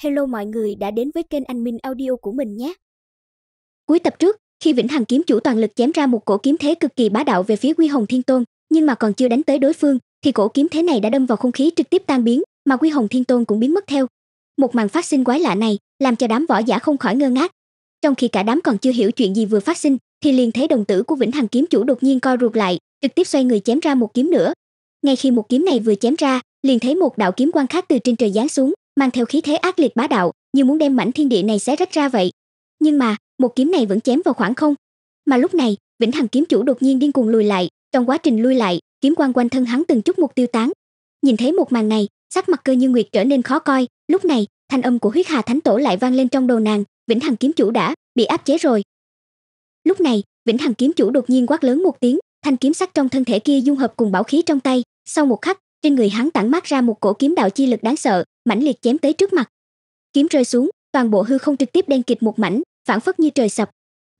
Hello mọi người đã đến với kênh Anh Minh Audio của mình nhé. Cuối tập trước, khi Vĩnh Hằng kiếm chủ toàn lực chém ra một cổ kiếm thế cực kỳ bá đạo về phía Quy Hồng Thiên Tôn, nhưng mà còn chưa đánh tới đối phương, thì cổ kiếm thế này đã đâm vào không khí trực tiếp tan biến, mà Quy Hồng Thiên Tôn cũng biến mất theo. Một màn phát sinh quái lạ này làm cho đám võ giả không khỏi ngơ ngác. Trong khi cả đám còn chưa hiểu chuyện gì vừa phát sinh, thì liền thấy đồng tử của Vĩnh Hằng kiếm chủ đột nhiên co rụt lại, trực tiếp xoay người chém ra một kiếm nữa. Ngay khi một kiếm này vừa chém ra, liền thấy một đạo kiếm quang khác từ trên trời giáng xuống, mang theo khí thế ác liệt bá đạo như muốn đem mảnh thiên địa này xé rách ra vậy nhưng mà một kiếm này vẫn chém vào khoảng không mà lúc này vĩnh hằng kiếm chủ đột nhiên điên cuồng lùi lại trong quá trình lui lại kiếm quang quanh thân hắn từng chút một tiêu tán nhìn thấy một màn này sắc mặt cơ như nguyệt trở nên khó coi lúc này thanh âm của huyết hà thánh tổ lại vang lên trong đầu nàng vĩnh hằng kiếm chủ đã bị áp chế rồi lúc này vĩnh hằng kiếm chủ đột nhiên quát lớn một tiếng thanh kiếm sắc trong thân thể kia dung hợp cùng bảo khí trong tay sau một khắc trên người hắn tản mát ra một cổ kiếm đạo chi lực đáng sợ, mãnh liệt chém tới trước mặt. Kiếm rơi xuống, toàn bộ hư không trực tiếp đen kịt một mảnh, phản phất như trời sập.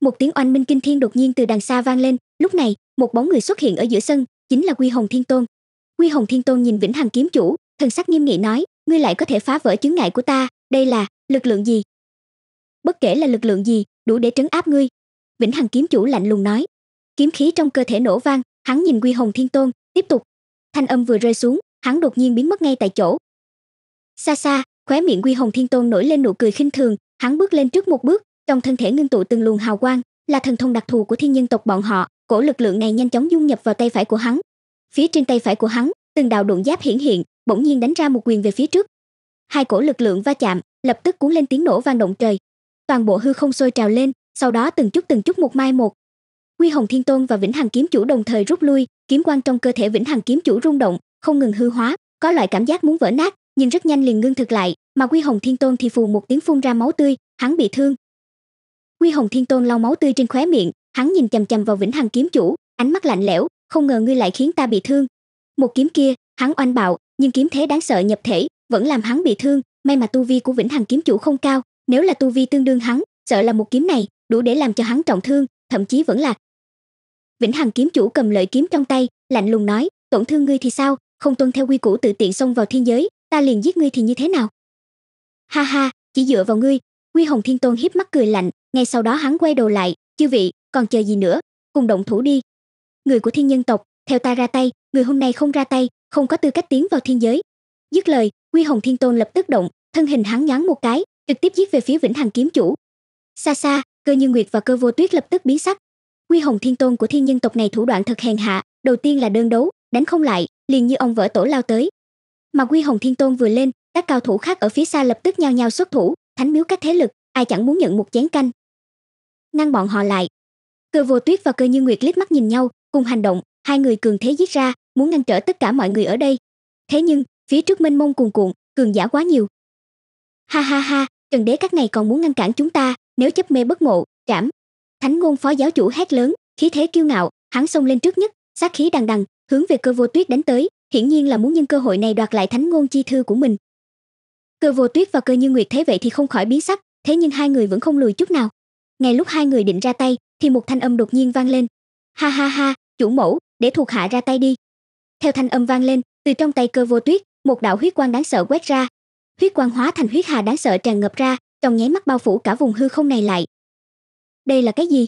Một tiếng oanh minh kinh thiên đột nhiên từ đằng xa vang lên, lúc này, một bóng người xuất hiện ở giữa sân, chính là Quy Hồng Thiên Tôn. Quy Hồng Thiên Tôn nhìn Vĩnh Hằng kiếm chủ, thần sắc nghiêm nghị nói, ngươi lại có thể phá vỡ chướng ngại của ta, đây là lực lượng gì? Bất kể là lực lượng gì, đủ để trấn áp ngươi. Vĩnh Hằng kiếm chủ lạnh lùng nói. Kiếm khí trong cơ thể nổ vang, hắn nhìn Quy Hồng Thiên Tôn, tiếp tục, thanh âm vừa rơi xuống hắn đột nhiên biến mất ngay tại chỗ xa xa khóe miệng quy hồng thiên tôn nổi lên nụ cười khinh thường hắn bước lên trước một bước trong thân thể ngưng tụ từng luồng hào quang là thần thông đặc thù của thiên nhân tộc bọn họ cổ lực lượng này nhanh chóng dung nhập vào tay phải của hắn phía trên tay phải của hắn từng đạo đụng giáp hiển hiện bỗng nhiên đánh ra một quyền về phía trước hai cổ lực lượng va chạm lập tức cuốn lên tiếng nổ vang động trời toàn bộ hư không sôi trào lên sau đó từng chút từng chút một mai một quy hồng thiên tôn và vĩnh hằng kiếm chủ đồng thời rút lui kiếm quang trong cơ thể vĩnh hằng kiếm chủ rung động không ngừng hư hóa có loại cảm giác muốn vỡ nát nhưng rất nhanh liền ngưng thực lại mà quy hồng thiên tôn thì phù một tiếng phun ra máu tươi hắn bị thương quy hồng thiên tôn lau máu tươi trên khóe miệng hắn nhìn chằm chằm vào vĩnh hằng kiếm chủ ánh mắt lạnh lẽo không ngờ ngươi lại khiến ta bị thương một kiếm kia hắn oanh bạo nhưng kiếm thế đáng sợ nhập thể vẫn làm hắn bị thương may mà tu vi của vĩnh hằng kiếm chủ không cao nếu là tu vi tương đương hắn sợ là một kiếm này đủ để làm cho hắn trọng thương thậm chí vẫn là Vĩnh Hằng kiếm chủ cầm lợi kiếm trong tay, lạnh lùng nói, tổn thương ngươi thì sao, không tuân theo quy củ tự tiện xông vào thiên giới, ta liền giết ngươi thì như thế nào? Ha ha, chỉ dựa vào ngươi, Quy Hồng Thiên Tôn hiếp mắt cười lạnh, ngay sau đó hắn quay đầu lại, chư vị, còn chờ gì nữa, cùng động thủ đi. Người của thiên nhân tộc, theo ta ra tay, người hôm nay không ra tay, không có tư cách tiến vào thiên giới. Dứt lời, Quy Hồng Thiên Tôn lập tức động, thân hình hắn nhoáng một cái, trực tiếp giết về phía Vĩnh Hằng kiếm chủ. Xa xa, Cơ Như Nguyệt và Cơ Vô Tuyết lập tức biến sắc, quy hồng thiên tôn của thiên nhân tộc này thủ đoạn thật hèn hạ đầu tiên là đơn đấu đánh không lại liền như ông vỡ tổ lao tới mà quy hồng thiên tôn vừa lên các cao thủ khác ở phía xa lập tức nhao nhao xuất thủ thánh miếu các thế lực ai chẳng muốn nhận một chén canh ngăn bọn họ lại cơ vô tuyết và cơ như nguyệt liếc mắt nhìn nhau cùng hành động hai người cường thế giết ra muốn ngăn trở tất cả mọi người ở đây thế nhưng phía trước mênh mông cuồn cuộn cường giả quá nhiều ha ha ha trần đế các này còn muốn ngăn cản chúng ta nếu chấp mê bất ngộ trảm thánh ngôn phó giáo chủ hét lớn khí thế kiêu ngạo hắn xông lên trước nhất sát khí đằng đằng hướng về cơ vô tuyết đánh tới hiển nhiên là muốn nhân cơ hội này đoạt lại thánh ngôn chi thư của mình cơ vô tuyết và cơ như nguyệt thế vậy thì không khỏi biến sắc thế nhưng hai người vẫn không lùi chút nào ngay lúc hai người định ra tay thì một thanh âm đột nhiên vang lên ha ha ha chủ mẫu để thuộc hạ ra tay đi theo thanh âm vang lên từ trong tay cơ vô tuyết một đạo huyết quang đáng sợ quét ra huyết quang hóa thành huyết hà đáng sợ tràn ngập ra trong nháy mắt bao phủ cả vùng hư không này lại đây là cái gì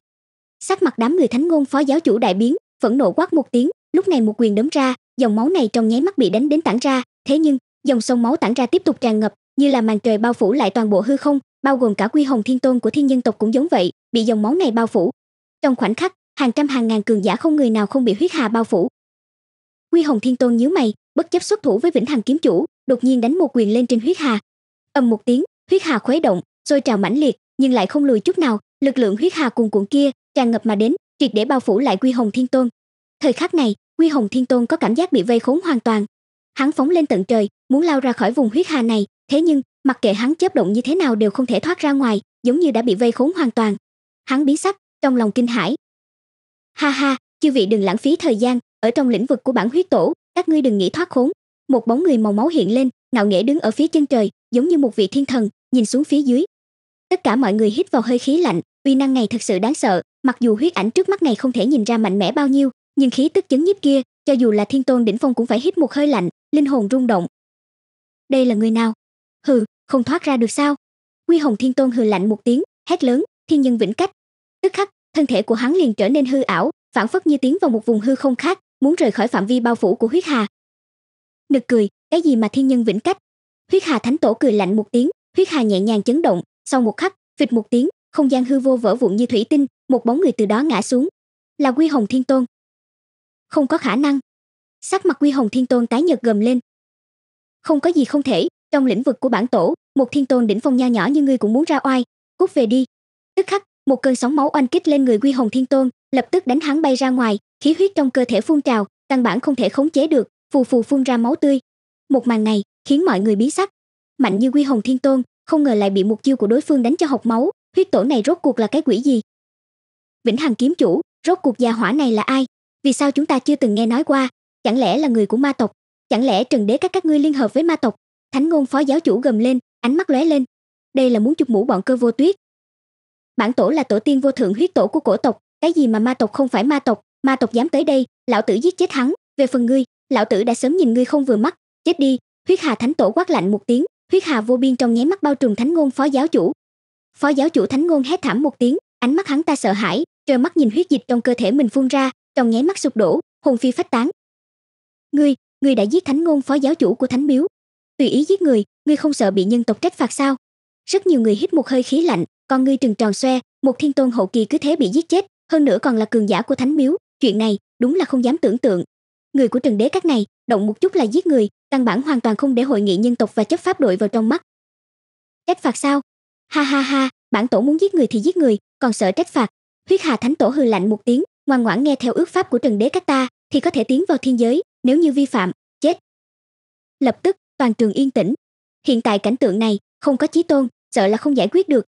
sắc mặt đám người thánh ngôn phó giáo chủ đại biến phẫn nộ quát một tiếng lúc này một quyền đấm ra dòng máu này trong nháy mắt bị đánh đến tản ra thế nhưng dòng sông máu tản ra tiếp tục tràn ngập như là màn trời bao phủ lại toàn bộ hư không bao gồm cả quy hồng thiên tôn của thiên nhân tộc cũng giống vậy bị dòng máu này bao phủ trong khoảnh khắc hàng trăm hàng ngàn cường giả không người nào không bị huyết hà bao phủ quy hồng thiên tôn nhíu mày bất chấp xuất thủ với vĩnh hằng kiếm chủ đột nhiên đánh một quyền lên trên huyết hà ầm một tiếng huyết hà khuấy động rồi trào mãnh liệt nhưng lại không lùi chút nào lực lượng huyết hà cuồn cuộn kia tràn ngập mà đến triệt để bao phủ lại quy hồng thiên tôn thời khắc này quy hồng thiên tôn có cảm giác bị vây khốn hoàn toàn hắn phóng lên tận trời muốn lao ra khỏi vùng huyết hà này thế nhưng mặc kệ hắn chớp động như thế nào đều không thể thoát ra ngoài giống như đã bị vây khốn hoàn toàn hắn biến sắc trong lòng kinh hãi ha ha chư vị đừng lãng phí thời gian ở trong lĩnh vực của bản huyết tổ các ngươi đừng nghĩ thoát khốn một bóng người màu máu hiện lên ngạo nghễ đứng ở phía chân trời giống như một vị thiên thần nhìn xuống phía dưới tất cả mọi người hít vào hơi khí lạnh vi năng này thật sự đáng sợ mặc dù huyết ảnh trước mắt này không thể nhìn ra mạnh mẽ bao nhiêu nhưng khí tức chấn nhiếp kia cho dù là thiên tôn đỉnh phong cũng phải hít một hơi lạnh linh hồn rung động đây là người nào hừ không thoát ra được sao quy hồng thiên tôn hừ lạnh một tiếng hét lớn thiên nhân vĩnh cách tức khắc thân thể của hắn liền trở nên hư ảo phản phất như tiến vào một vùng hư không khác muốn rời khỏi phạm vi bao phủ của huyết hà nực cười cái gì mà thiên nhân vĩnh cách huyết hà thánh tổ cười lạnh một tiếng huyết hà nhẹ nhàng chấn động sau một khắc vịt một tiếng không gian hư vô vỡ vụn như thủy tinh một bóng người từ đó ngã xuống là quy hồng thiên tôn không có khả năng sắc mặt quy hồng thiên tôn tái nhợt gầm lên không có gì không thể trong lĩnh vực của bản tổ một thiên tôn đỉnh phong nho nhỏ như ngươi cũng muốn ra oai cút về đi tức khắc một cơn sóng máu oanh kích lên người quy hồng thiên tôn lập tức đánh hắn bay ra ngoài khí huyết trong cơ thể phun trào căn bản không thể khống chế được phù phù phun ra máu tươi một màn này khiến mọi người biến sắc mạnh như quy hồng thiên tôn không ngờ lại bị một chiêu của đối phương đánh cho học máu huyết tổ này rốt cuộc là cái quỷ gì vĩnh hằng kiếm chủ rốt cuộc gia hỏa này là ai vì sao chúng ta chưa từng nghe nói qua chẳng lẽ là người của ma tộc chẳng lẽ trần đế các các ngươi liên hợp với ma tộc thánh ngôn phó giáo chủ gầm lên ánh mắt lóe lên đây là muốn chụp mũ bọn cơ vô tuyết bản tổ là tổ tiên vô thượng huyết tổ của cổ tộc cái gì mà ma tộc không phải ma tộc ma tộc dám tới đây lão tử giết chết hắn về phần ngươi lão tử đã sớm nhìn ngươi không vừa mắt chết đi huyết hà thánh tổ quát lạnh một tiếng huyết hà vô biên trong nháy mắt bao trùm thánh ngôn phó giáo chủ phó giáo chủ thánh ngôn hét thảm một tiếng ánh mắt hắn ta sợ hãi trơ mắt nhìn huyết dịch trong cơ thể mình phun ra trong nháy mắt sụp đổ hồn phi phách tán ngươi ngươi đã giết thánh ngôn phó giáo chủ của thánh miếu tùy ý giết người ngươi không sợ bị nhân tộc trách phạt sao rất nhiều người hít một hơi khí lạnh còn ngươi trừng tròn xoe một thiên tôn hậu kỳ cứ thế bị giết chết hơn nữa còn là cường giả của thánh miếu chuyện này đúng là không dám tưởng tượng người của trần đế các này động một chút là giết người căn bản hoàn toàn không để hội nghị nhân tộc và chấp pháp đội vào trong mắt trách phạt sao Ha ha ha, bản tổ muốn giết người thì giết người, còn sợ trách phạt. Huyết Hà Thánh Tổ hừ lạnh một tiếng, ngoan ngoãn nghe theo ước pháp của Trần Đế các ta, thì có thể tiến vào thiên giới, nếu như vi phạm, chết. Lập tức, toàn trường yên tĩnh. Hiện tại cảnh tượng này, không có chí tôn, sợ là không giải quyết được.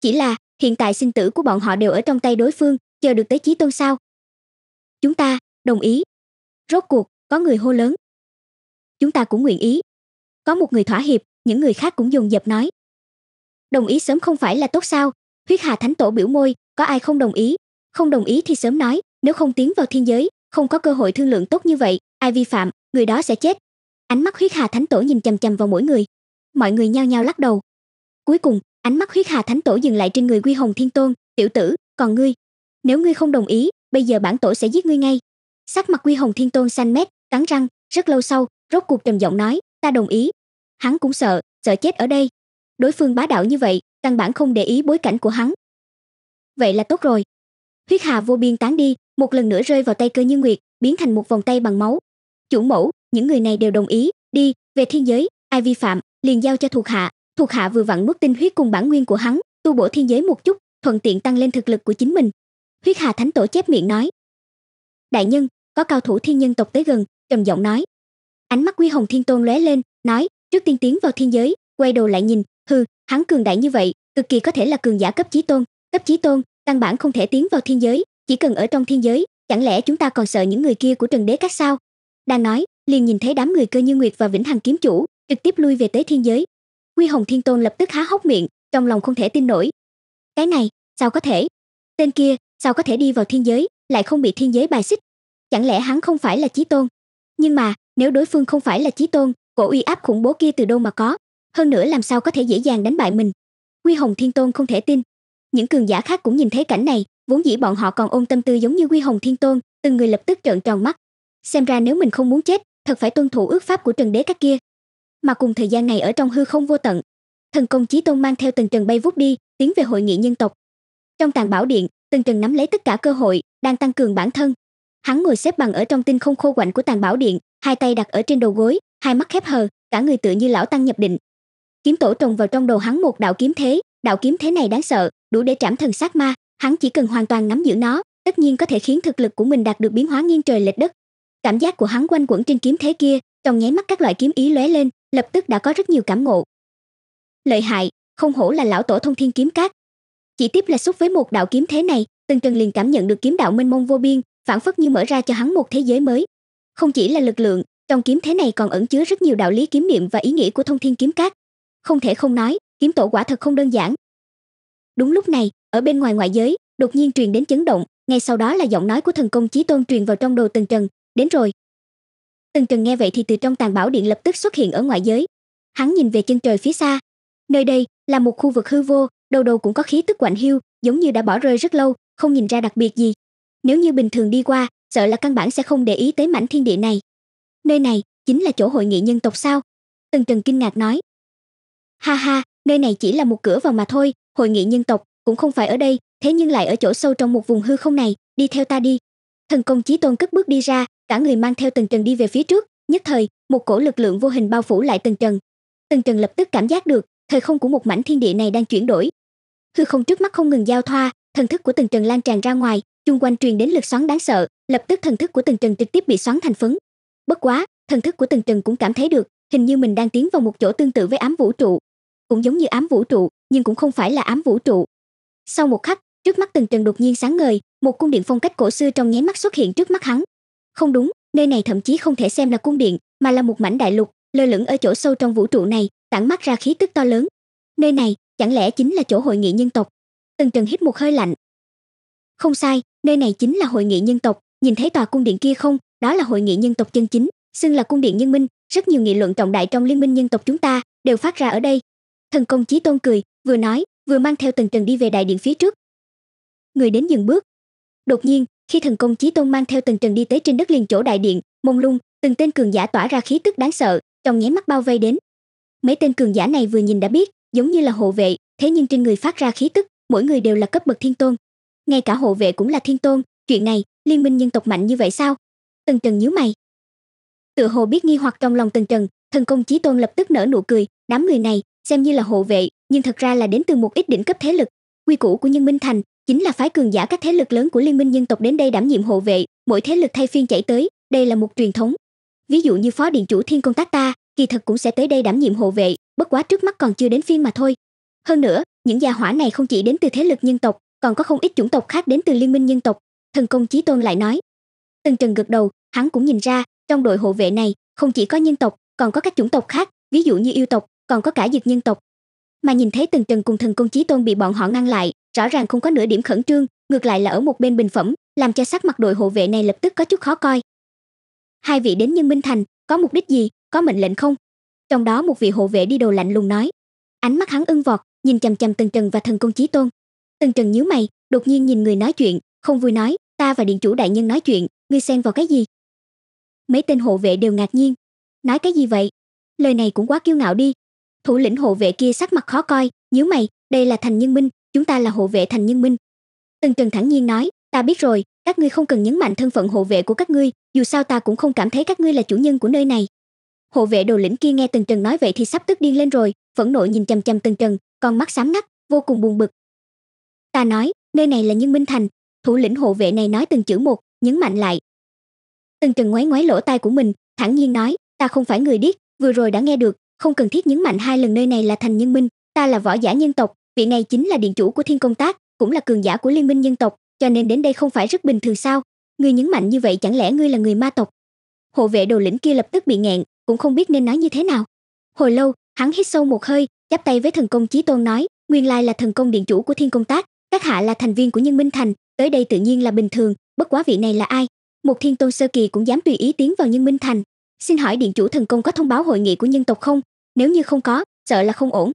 Chỉ là, hiện tại sinh tử của bọn họ đều ở trong tay đối phương, chờ được tới chí tôn sao? Chúng ta, đồng ý. Rốt cuộc, có người hô lớn. Chúng ta cũng nguyện ý. Có một người thỏa hiệp, những người khác cũng dồn dập nói, đồng ý sớm không phải là tốt sao huyết hà thánh tổ biểu môi có ai không đồng ý không đồng ý thì sớm nói nếu không tiến vào thiên giới không có cơ hội thương lượng tốt như vậy ai vi phạm người đó sẽ chết ánh mắt huyết hà thánh tổ nhìn chằm chằm vào mỗi người mọi người nhao nhao lắc đầu cuối cùng ánh mắt huyết hà thánh tổ dừng lại trên người quy hồng thiên tôn tiểu tử còn ngươi nếu ngươi không đồng ý bây giờ bản tổ sẽ giết ngươi ngay sắc mặt quy hồng thiên tôn xanh mét cắn răng rất lâu sau rốt cuộc trầm giọng nói ta đồng ý hắn cũng sợ sợ chết ở đây đối phương bá đạo như vậy căn bản không để ý bối cảnh của hắn vậy là tốt rồi huyết hà vô biên tán đi một lần nữa rơi vào tay cơ như nguyệt biến thành một vòng tay bằng máu chủ mẫu những người này đều đồng ý đi về thiên giới ai vi phạm liền giao cho thuộc hạ thuộc hạ vừa vặn nuốt tinh huyết cùng bản nguyên của hắn tu bổ thiên giới một chút thuận tiện tăng lên thực lực của chính mình huyết hà thánh tổ chép miệng nói đại nhân có cao thủ thiên nhân tộc tới gần trầm giọng nói ánh mắt quy hồng thiên tôn lóe lên nói trước tiên tiến vào thiên giới quay đầu lại nhìn hừ hắn cường đại như vậy cực kỳ có thể là cường giả cấp chí tôn cấp chí tôn căn bản không thể tiến vào thiên giới chỉ cần ở trong thiên giới chẳng lẽ chúng ta còn sợ những người kia của trần đế các sao đang nói liền nhìn thấy đám người cơ như nguyệt và vĩnh hằng kiếm chủ trực tiếp lui về tới thiên giới quy hồng thiên tôn lập tức há hốc miệng trong lòng không thể tin nổi cái này sao có thể tên kia sao có thể đi vào thiên giới lại không bị thiên giới bài xích chẳng lẽ hắn không phải là chí tôn nhưng mà nếu đối phương không phải là chí tôn cổ uy áp khủng bố kia từ đâu mà có hơn nữa làm sao có thể dễ dàng đánh bại mình quy hồng thiên tôn không thể tin những cường giả khác cũng nhìn thấy cảnh này vốn dĩ bọn họ còn ôn tâm tư giống như quy hồng thiên tôn từng người lập tức trợn tròn mắt xem ra nếu mình không muốn chết thật phải tuân thủ ước pháp của trần đế các kia mà cùng thời gian này ở trong hư không vô tận thần công chí tôn mang theo từng trần bay vút đi tiến về hội nghị nhân tộc trong tàng bảo điện từng trần nắm lấy tất cả cơ hội đang tăng cường bản thân hắn ngồi xếp bằng ở trong tinh không khô quạnh của tàng bảo điện hai tay đặt ở trên đầu gối hai mắt khép hờ cả người tựa như lão tăng nhập định kiếm tổ trồng vào trong đầu hắn một đạo kiếm thế đạo kiếm thế này đáng sợ đủ để trảm thần sát ma hắn chỉ cần hoàn toàn nắm giữ nó tất nhiên có thể khiến thực lực của mình đạt được biến hóa nghiêng trời lệch đất cảm giác của hắn quanh quẩn trên kiếm thế kia trong nháy mắt các loại kiếm ý lóe lên lập tức đã có rất nhiều cảm ngộ lợi hại không hổ là lão tổ thông thiên kiếm cát chỉ tiếp là xúc với một đạo kiếm thế này tần trần liền cảm nhận được kiếm đạo mênh mông vô biên phản phất như mở ra cho hắn một thế giới mới không chỉ là lực lượng trong kiếm thế này còn ẩn chứa rất nhiều đạo lý kiếm niệm và ý nghĩa của thông thiên kiếm cát không thể không nói, kiếm tổ quả thật không đơn giản. Đúng lúc này, ở bên ngoài ngoại giới, đột nhiên truyền đến chấn động, ngay sau đó là giọng nói của thần công chí tôn truyền vào trong đầu Tần Trần, "Đến rồi." Tần Trần nghe vậy thì từ trong tàn bảo điện lập tức xuất hiện ở ngoại giới. Hắn nhìn về chân trời phía xa. Nơi đây là một khu vực hư vô, đầu đầu cũng có khí tức quạnh hiu, giống như đã bỏ rơi rất lâu, không nhìn ra đặc biệt gì. Nếu như bình thường đi qua, sợ là căn bản sẽ không để ý tới mảnh thiên địa này. Nơi này chính là chỗ hội nghị nhân tộc sao? Tần Trần kinh ngạc nói, Ha ha, nơi này chỉ là một cửa vào mà thôi, hội nghị nhân tộc cũng không phải ở đây, thế nhưng lại ở chỗ sâu trong một vùng hư không này, đi theo ta đi. Thần công chí tôn cất bước đi ra, cả người mang theo Tần Trần đi về phía trước, nhất thời, một cổ lực lượng vô hình bao phủ lại Tần Trần. Tần Trần lập tức cảm giác được, thời không của một mảnh thiên địa này đang chuyển đổi. Hư không trước mắt không ngừng giao thoa, thần thức của Tần Trần lan tràn ra ngoài, chung quanh truyền đến lực xoắn đáng sợ, lập tức thần thức của Tần Trần trực tiếp bị xoắn thành phấn. Bất quá, thần thức của Tần Trần cũng cảm thấy được, hình như mình đang tiến vào một chỗ tương tự với ám vũ trụ, cũng giống như ám vũ trụ, nhưng cũng không phải là ám vũ trụ. Sau một khắc, trước mắt Tần Trần đột nhiên sáng ngời, một cung điện phong cách cổ xưa trong nháy mắt xuất hiện trước mắt hắn. Không đúng, nơi này thậm chí không thể xem là cung điện, mà là một mảnh đại lục, lơ lửng ở chỗ sâu trong vũ trụ này, tản mắt ra khí tức to lớn. Nơi này chẳng lẽ chính là chỗ hội nghị nhân tộc? Tần Trần hít một hơi lạnh. Không sai, nơi này chính là hội nghị nhân tộc, nhìn thấy tòa cung điện kia không, đó là hội nghị nhân tộc chân chính, xưng là cung điện nhân minh, rất nhiều nghị luận trọng đại trong liên minh nhân tộc chúng ta đều phát ra ở đây, thần công chí tôn cười vừa nói vừa mang theo tần trần đi về đại điện phía trước người đến dừng bước đột nhiên khi thần công chí tôn mang theo tần trần đi tới trên đất liền chỗ đại điện mông lung từng tên cường giả tỏa ra khí tức đáng sợ trong nháy mắt bao vây đến mấy tên cường giả này vừa nhìn đã biết giống như là hộ vệ thế nhưng trên người phát ra khí tức mỗi người đều là cấp bậc thiên tôn ngay cả hộ vệ cũng là thiên tôn chuyện này liên minh nhân tộc mạnh như vậy sao tần trần nhíu mày tựa hồ biết nghi hoặc trong lòng tần trần thần công chí tôn lập tức nở nụ cười đám người này xem như là hộ vệ nhưng thật ra là đến từ một ít đỉnh cấp thế lực quy củ của nhân minh thành chính là phái cường giả các thế lực lớn của liên minh nhân tộc đến đây đảm nhiệm hộ vệ mỗi thế lực thay phiên chạy tới đây là một truyền thống ví dụ như phó điện chủ thiên công tát ta kỳ thật cũng sẽ tới đây đảm nhiệm hộ vệ bất quá trước mắt còn chưa đến phiên mà thôi hơn nữa những gia hỏa này không chỉ đến từ thế lực nhân tộc còn có không ít chủng tộc khác đến từ liên minh nhân tộc thần công chí tôn lại nói tần trần gật đầu hắn cũng nhìn ra trong đội hộ vệ này không chỉ có nhân tộc còn có các chủng tộc khác ví dụ như yêu tộc còn có cả dực nhân tộc mà nhìn thấy từng trần cùng thần công chí tôn bị bọn họ ngăn lại rõ ràng không có nửa điểm khẩn trương ngược lại là ở một bên bình phẩm làm cho sắc mặt đội hộ vệ này lập tức có chút khó coi hai vị đến nhân minh thành có mục đích gì có mệnh lệnh không trong đó một vị hộ vệ đi đầu lạnh lùng nói ánh mắt hắn ưng vọt nhìn chằm chằm tần trần và thần công chí tôn tần trần nhíu mày đột nhiên nhìn người nói chuyện không vui nói ta và điện chủ đại nhân nói chuyện ngươi xen vào cái gì mấy tên hộ vệ đều ngạc nhiên nói cái gì vậy lời này cũng quá kiêu ngạo đi thủ lĩnh hộ vệ kia sắc mặt khó coi nhíu mày đây là thành nhân minh chúng ta là hộ vệ thành nhân minh tần trần thản nhiên nói ta biết rồi các ngươi không cần nhấn mạnh thân phận hộ vệ của các ngươi dù sao ta cũng không cảm thấy các ngươi là chủ nhân của nơi này hộ vệ đồ lĩnh kia nghe tần trần nói vậy thì sắp tức điên lên rồi phẫn nộ nhìn chằm chằm tần trần con mắt xám ngắt vô cùng buồn bực ta nói nơi này là nhân minh thành thủ lĩnh hộ vệ này nói từng chữ một nhấn mạnh lại tần trần ngoái ngoái lỗ tai của mình thản nhiên nói ta không phải người điếc vừa rồi đã nghe được không cần thiết nhấn mạnh hai lần nơi này là thành nhân minh ta là võ giả nhân tộc vị này chính là điện chủ của thiên công tác cũng là cường giả của liên minh nhân tộc cho nên đến đây không phải rất bình thường sao ngươi nhấn mạnh như vậy chẳng lẽ ngươi là người ma tộc hộ vệ đồ lĩnh kia lập tức bị nghẹn cũng không biết nên nói như thế nào hồi lâu hắn hít sâu một hơi chắp tay với thần công chí tôn nói nguyên lai là thần công điện chủ của thiên công tác các hạ là thành viên của nhân minh thành tới đây tự nhiên là bình thường bất quá vị này là ai một thiên tôn sơ kỳ cũng dám tùy ý tiến vào nhân minh thành xin hỏi điện chủ thần công có thông báo hội nghị của nhân tộc không nếu như không có sợ là không ổn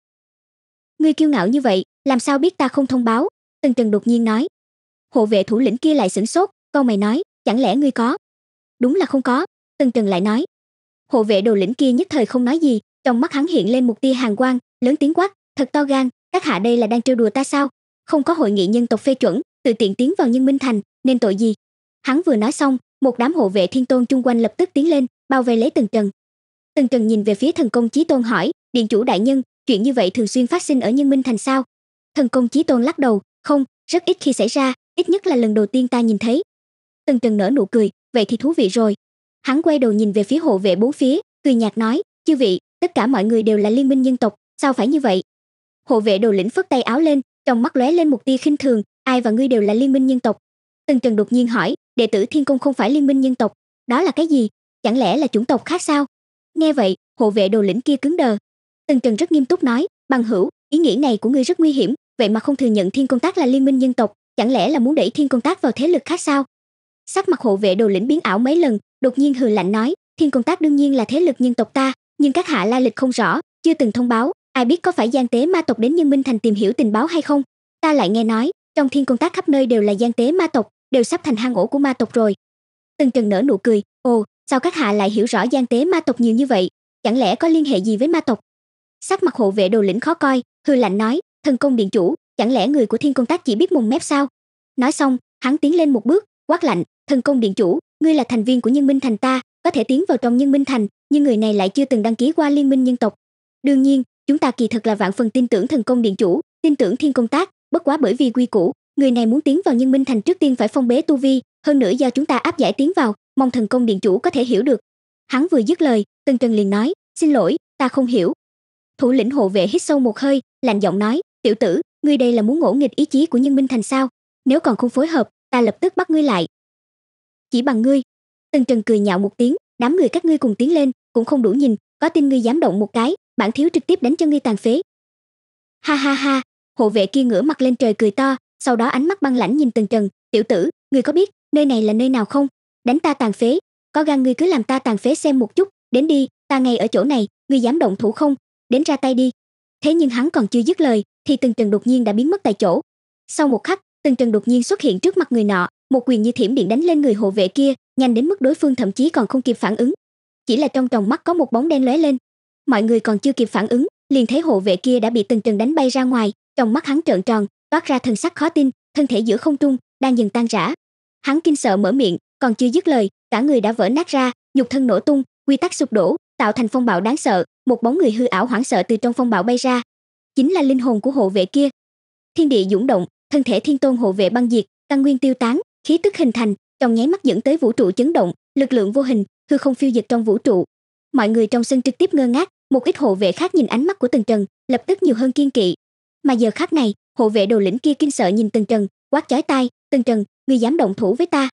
ngươi kiêu ngạo như vậy làm sao biết ta không thông báo từng từng đột nhiên nói hộ vệ thủ lĩnh kia lại sửng sốt câu mày nói chẳng lẽ ngươi có đúng là không có từng từng lại nói hộ vệ đồ lĩnh kia nhất thời không nói gì trong mắt hắn hiện lên một tia hàng quang lớn tiếng quát thật to gan các hạ đây là đang trêu đùa ta sao không có hội nghị nhân tộc phê chuẩn tự tiện tiến vào nhân minh thành nên tội gì hắn vừa nói xong một đám hộ vệ thiên tôn chung quanh lập tức tiến lên bao vây lấy Tần Trần. Tần Trần nhìn về phía thần công Chí Tôn hỏi, "Điện chủ đại nhân, chuyện như vậy thường xuyên phát sinh ở Nhân Minh thành sao?" Thần công Chí Tôn lắc đầu, "Không, rất ít khi xảy ra, ít nhất là lần đầu tiên ta nhìn thấy." Tần Trần nở nụ cười, "Vậy thì thú vị rồi." Hắn quay đầu nhìn về phía hộ vệ bốn phía, cười nhạt nói, "Chư vị, tất cả mọi người đều là liên minh nhân tộc, sao phải như vậy?" Hộ vệ đồ lĩnh phất tay áo lên, trong mắt lóe lên một tia khinh thường, "Ai và ngươi đều là liên minh nhân tộc?" Tần Trần đột nhiên hỏi, "Đệ tử Thiên Công không phải liên minh nhân tộc, đó là cái gì?" chẳng lẽ là chủng tộc khác sao nghe vậy hộ vệ đồ lĩnh kia cứng đờ tần trần rất nghiêm túc nói bằng hữu ý nghĩ này của ngươi rất nguy hiểm vậy mà không thừa nhận thiên công tác là liên minh nhân tộc chẳng lẽ là muốn đẩy thiên công tác vào thế lực khác sao sắc mặt hộ vệ đồ lĩnh biến ảo mấy lần đột nhiên hừ lạnh nói thiên công tác đương nhiên là thế lực nhân tộc ta nhưng các hạ lai lịch không rõ chưa từng thông báo ai biết có phải gian tế ma tộc đến nhân minh thành tìm hiểu tình báo hay không ta lại nghe nói trong thiên công tác khắp nơi đều là gian tế ma tộc đều sắp thành hang ổ của ma tộc rồi tần trần nở nụ cười ồ Sao các hạ lại hiểu rõ gian tế ma tộc nhiều như vậy? Chẳng lẽ có liên hệ gì với ma tộc? Sắc mặt hộ vệ đồ lĩnh khó coi, hư lạnh nói, thần công điện chủ, chẳng lẽ người của thiên công tác chỉ biết mùng mép sao? Nói xong, hắn tiến lên một bước, quát lạnh, thần công điện chủ, ngươi là thành viên của nhân minh thành ta, có thể tiến vào trong nhân minh thành, nhưng người này lại chưa từng đăng ký qua liên minh nhân tộc. Đương nhiên, chúng ta kỳ thực là vạn phần tin tưởng thần công điện chủ, tin tưởng thiên công tác, bất quá bởi vì quy củ, người này muốn tiến vào nhân minh thành trước tiên phải phong bế tu vi, hơn nữa do chúng ta áp giải tiến vào, mong thần công điện chủ có thể hiểu được hắn vừa dứt lời tần trần liền nói xin lỗi ta không hiểu thủ lĩnh hộ vệ hít sâu một hơi lạnh giọng nói tiểu tử ngươi đây là muốn ngỗ nghịch ý chí của nhân minh thành sao nếu còn không phối hợp ta lập tức bắt ngươi lại chỉ bằng ngươi tần trần cười nhạo một tiếng đám người các ngươi cùng tiến lên cũng không đủ nhìn có tin ngươi dám động một cái bản thiếu trực tiếp đánh cho ngươi tàn phế ha ha ha hộ vệ kia ngửa mặt lên trời cười to sau đó ánh mắt băng lãnh nhìn tần trần tiểu tử ngươi có biết nơi này là nơi nào không đánh ta tàn phế có gan ngươi cứ làm ta tàn phế xem một chút đến đi ta ngay ở chỗ này ngươi dám động thủ không đến ra tay đi thế nhưng hắn còn chưa dứt lời thì từng trần đột nhiên đã biến mất tại chỗ sau một khắc từng trần đột nhiên xuất hiện trước mặt người nọ một quyền như thiểm điện đánh lên người hộ vệ kia nhanh đến mức đối phương thậm chí còn không kịp phản ứng chỉ là trong tròng mắt có một bóng đen lóe lên mọi người còn chưa kịp phản ứng liền thấy hộ vệ kia đã bị từng trần đánh bay ra ngoài trong mắt hắn trợn tròn toát ra thần sắc khó tin thân thể giữa không trung đang dần tan rã hắn kinh sợ mở miệng còn chưa dứt lời cả người đã vỡ nát ra nhục thân nổ tung quy tắc sụp đổ tạo thành phong bạo đáng sợ một bóng người hư ảo hoảng sợ từ trong phong bạo bay ra chính là linh hồn của hộ vệ kia thiên địa dũng động thân thể thiên tôn hộ vệ băng diệt căn nguyên tiêu tán khí tức hình thành trong nháy mắt dẫn tới vũ trụ chấn động lực lượng vô hình hư không phiêu diệt trong vũ trụ mọi người trong sân trực tiếp ngơ ngác một ít hộ vệ khác nhìn ánh mắt của tần trần lập tức nhiều hơn kiên kỵ mà giờ khắc này hộ vệ đồ lĩnh kia kinh sợ nhìn tần trần quát chói tai tần trần ngươi dám động thủ với ta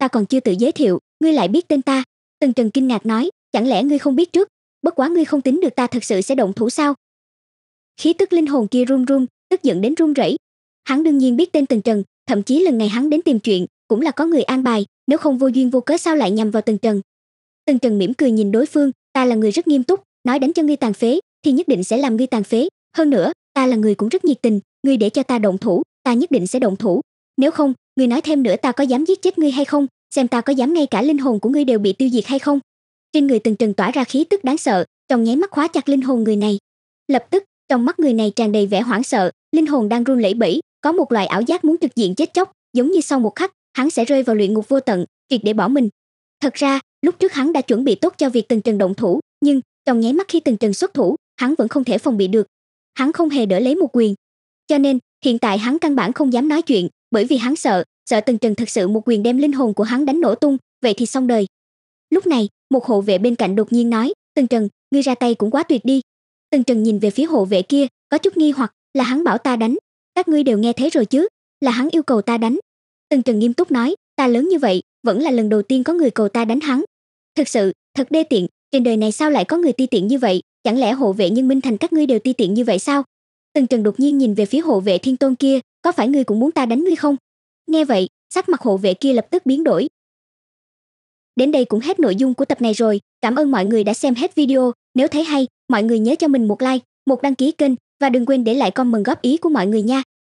ta còn chưa tự giới thiệu ngươi lại biết tên ta tần trần kinh ngạc nói chẳng lẽ ngươi không biết trước bất quá ngươi không tính được ta thật sự sẽ động thủ sao khí tức linh hồn kia run run tức giận đến run rẩy hắn đương nhiên biết tên tần trần thậm chí lần này hắn đến tìm chuyện cũng là có người an bài nếu không vô duyên vô cớ sao lại nhằm vào tần trần tần trần mỉm cười nhìn đối phương ta là người rất nghiêm túc nói đánh cho ngươi tàn phế thì nhất định sẽ làm ngươi tàn phế hơn nữa ta là người cũng rất nhiệt tình ngươi để cho ta động thủ ta nhất định sẽ động thủ nếu không ngươi nói thêm nữa ta có dám giết chết ngươi hay không xem ta có dám ngay cả linh hồn của ngươi đều bị tiêu diệt hay không trên người từng trần tỏa ra khí tức đáng sợ trong nháy mắt khóa chặt linh hồn người này lập tức trong mắt người này tràn đầy vẻ hoảng sợ linh hồn đang run lẩy bẩy có một loại ảo giác muốn trực diện chết chóc giống như sau một khắc hắn sẽ rơi vào luyện ngục vô tận tuyệt để bỏ mình thật ra lúc trước hắn đã chuẩn bị tốt cho việc từng trần động thủ nhưng trong nháy mắt khi từng trần xuất thủ hắn vẫn không thể phòng bị được hắn không hề đỡ lấy một quyền cho nên hiện tại hắn căn bản không dám nói chuyện bởi vì hắn sợ sợ tần trần thật sự một quyền đem linh hồn của hắn đánh nổ tung vậy thì xong đời lúc này một hộ vệ bên cạnh đột nhiên nói tần trần ngươi ra tay cũng quá tuyệt đi tần trần nhìn về phía hộ vệ kia có chút nghi hoặc là hắn bảo ta đánh các ngươi đều nghe thấy rồi chứ là hắn yêu cầu ta đánh tần trần nghiêm túc nói ta lớn như vậy vẫn là lần đầu tiên có người cầu ta đánh hắn thật sự thật đê tiện trên đời này sao lại có người ti tiện như vậy chẳng lẽ hộ vệ nhân minh thành các ngươi đều ti tiện như vậy sao tần trần đột nhiên nhìn về phía hộ vệ thiên tôn kia có phải ngươi cũng muốn ta đánh ngươi không? Nghe vậy, sắc mặt hộ vệ kia lập tức biến đổi. Đến đây cũng hết nội dung của tập này rồi, cảm ơn mọi người đã xem hết video, nếu thấy hay, mọi người nhớ cho mình một like, một đăng ký kênh và đừng quên để lại comment góp ý của mọi người nha.